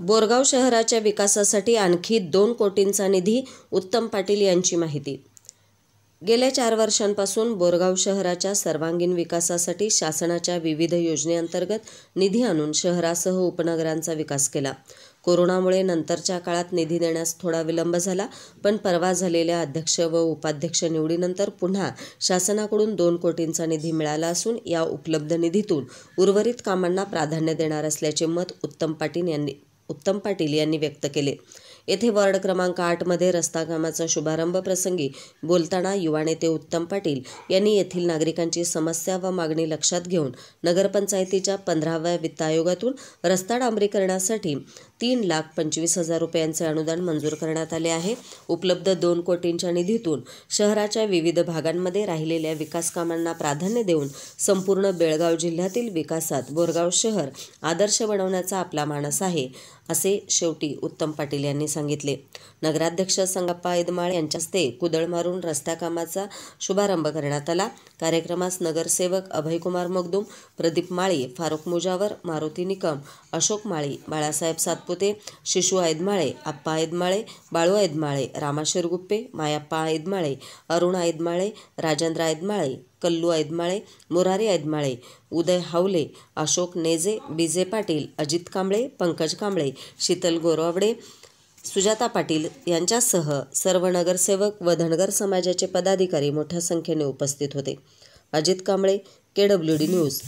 बोरगाव शहराच्या विकासासाठी आणखी दोन कोटींचा निधी उत्तम पाटील यांची माहिती गेल्या चार वर्षांपासून बोरगाव शहराच्या सर्वांगीण विकासासाठी शासनाच्या विविध योजनेअंतर्गत निधी आणून शहरासह उपनगरांचा विकास केला कोरोनामुळे नंतरच्या काळात निधी देण्यास थोडा विलंब झाला पण परवा झालेल्या अध्यक्ष व उपाध्यक्ष निवडीनंतर पुन्हा शासनाकडून दोन कोटींचा निधी मिळाला असून या उपलब्ध निधीतून उर्वरित कामांना प्राधान्य देणार असल्याचे मत उत्तम पाटील यांनी उत्तम पाटील यांनी व्यक्त केले येथे वॉर्ड क्रमांक आठमध्ये रस्ता कामाचा शुभारंभ प्रसंगी बोलताना युवा नेते उत्तम पाटील यांनी येथील नागरिकांची समस्या व मागणी लक्षात घेऊन नगरपंचायतीच्या पंधराव्या वित्त आयोगातून रस्ता डांबरीकरणासाठी तीन लाख पंचवीस हजार रुपयांचे अनुदान मंजूर करण्यात आले आहे उपलब्ध दोन कोटींच्या निधीतून शहराच्या विविध भागांमध्ये राहिलेल्या विकास कामांना प्राधान्य देऊन संपूर्ण बेळगाव जिल्ह्यातील विकासात बोरगाव शहर आदर्श बनवण्याचा आपला मानस आहे असे शेवटी उत्तम पाटील यांनी सांगितले नगराध्यक्ष संगप्पा यदमाळ यांच्या हस्ते कुदळ मारून रस्त्या कामाचा शुभारंभ करण्यात आला कार्यक्रमास नगरसेवक अभयकुमार मगदुम प्रदीप माळी फारुख मुजावर मारुती निकम अशोक माळी बाळासाहेब सातपुते शिशू ऐदमाळे आप्पा ऐदमाळे बाळू ऐदमाळे रामाशेर गुप्पे मायाप्पा ऐदमाळे अरुण ऐदमाळे राजेंद्र ऐदमाळे कल्लू ऐदमाळे मुरारी ऐदमाळे उदय हावले अशोक नेजे बिजे पाटील अजित कांबळे पंकज कांबळे शीतल गोरवावडे सुजाता पाटील यांच्यासह सर्व नगरसेवक व धनगर समाजाचे पदाधिकारी मोठ्या संख्येने उपस्थित होते Ajit Kamble K W D news